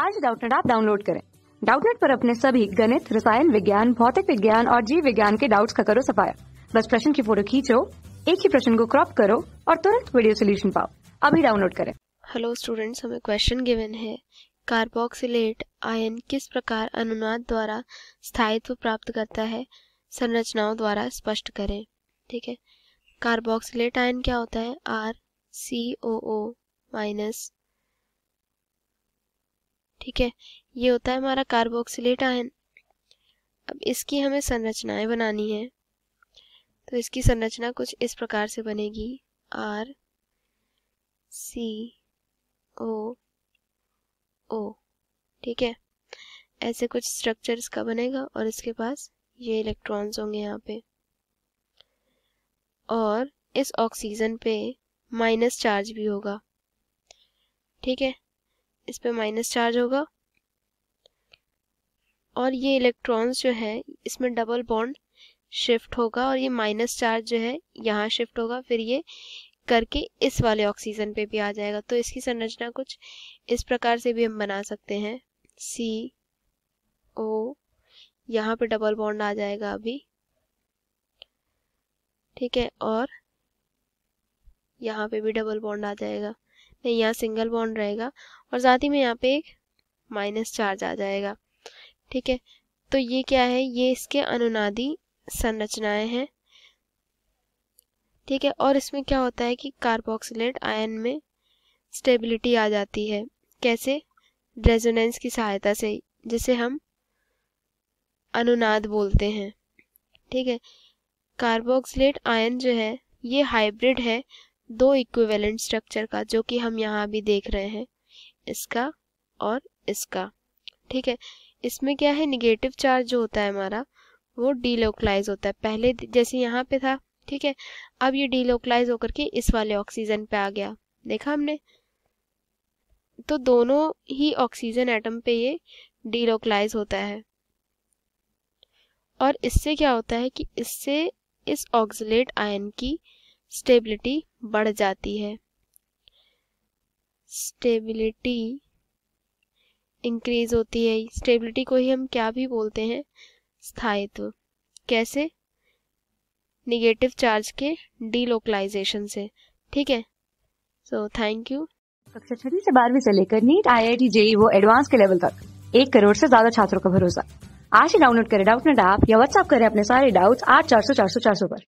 आज डाउटनेट आप डाउनलोड करें डाउटनेट पर अपने सभी गणित रसायन विज्ञान भौतिक विज्ञान और जीव विज्ञान के डाउट्स का करो सफाया बस प्रश्न की फोटो खींचो एक ही प्रश्न को क्रॉप करो और तुरंत वीडियो सोल्यूशन पाओ अभी डाउनलोड करें हेलो स्टूडेंट्स हमें क्वेश्चन गिवन है कार्बोक्सिलेट आयन किस प्रकार अनुनाद द्वारा स्थायित्व प्राप्त करता है संरचनाओं द्वारा स्पष्ट करें ठीक है कार्बोक्सिलेट आयन क्या होता है आर सी ओ ओ माइनस ठीक है ये होता है हमारा कार्बोक्सिलेट आयन अब इसकी हमें संरचनाएं बनानी है तो इसकी संरचना कुछ इस प्रकार से बनेगी आर सी ओ ओ ठीक है ऐसे कुछ स्ट्रक्चर इसका बनेगा और इसके पास ये इलेक्ट्रॉन्स होंगे यहाँ पे और इस ऑक्सीजन पे माइनस चार्ज भी होगा ठीक है इस पर माइनस चार्ज होगा और ये इलेक्ट्रॉन्स जो है इसमें डबल बॉन्ड शिफ्ट होगा और ये माइनस चार्ज जो है यहाँ शिफ्ट होगा फिर ये करके इस वाले ऑक्सीजन पे भी आ जाएगा तो इसकी संरचना कुछ इस प्रकार से भी हम बना सकते हैं सी ओ यहाँ पे डबल बॉन्ड आ जाएगा अभी ठीक है और यहाँ पे भी डबल बॉन्ड आ जाएगा नहीं यहाँ सिंगल बॉन्ड रहेगा और साथ ही में यहाँ पे एक माइनस चार्ज आ जाएगा ठीक है तो ये क्या है ये इसके अनुनादी संरचनाएं हैं ठीक है और इसमें क्या होता है कि कार्बोक्सिलेट आयन में स्टेबिलिटी आ जाती है कैसे रेजोनेंस की सहायता से जिसे हम अनुनाद बोलते हैं ठीक है कार्बोक्सिलेट आयन जो है ये हाइब्रिड है दो इक्विवेलेंट स्ट्रक्चर का जो कि हम यहाँ भी देख रहे हैं इसका और इसका ठीक है इसमें क्या है निगेटिव चार्ज जो होता है हमारा वो डीलोकलाइज होता है पहले जैसे यहाँ पे था ठीक है अब ये डीलोकलाइज होकर के इस वाले ऑक्सीजन पे आ गया देखा हमने तो दोनों ही ऑक्सीजन एटम पे ये डीलोकलाइज होता है और इससे क्या होता है कि इससे इस ऑक्सलेट आयन की स्टेबिलिटी बढ़ जाती है स्टेबिलिटी इंक्रीज होती है स्टेबिलिटी को ही हम क्या भी बोलते हैं स्थायित्व कैसे निगेटिव चार्ज के डीलोकलाइजेशन से ठीक है सो थैंक यू कक्षा छठी से बारहवीं से लेकर NEET I I T JEE वो एडवांस के लेवल तक एक करोड़ से ज्यादा छात्रों का भरोसा आज ही डाउनलोड करें डाउट नेट ऐप या व्हाट्सएप करें अपने सारे डाउट्स आठ चार सौ चार सौ चार सौ पर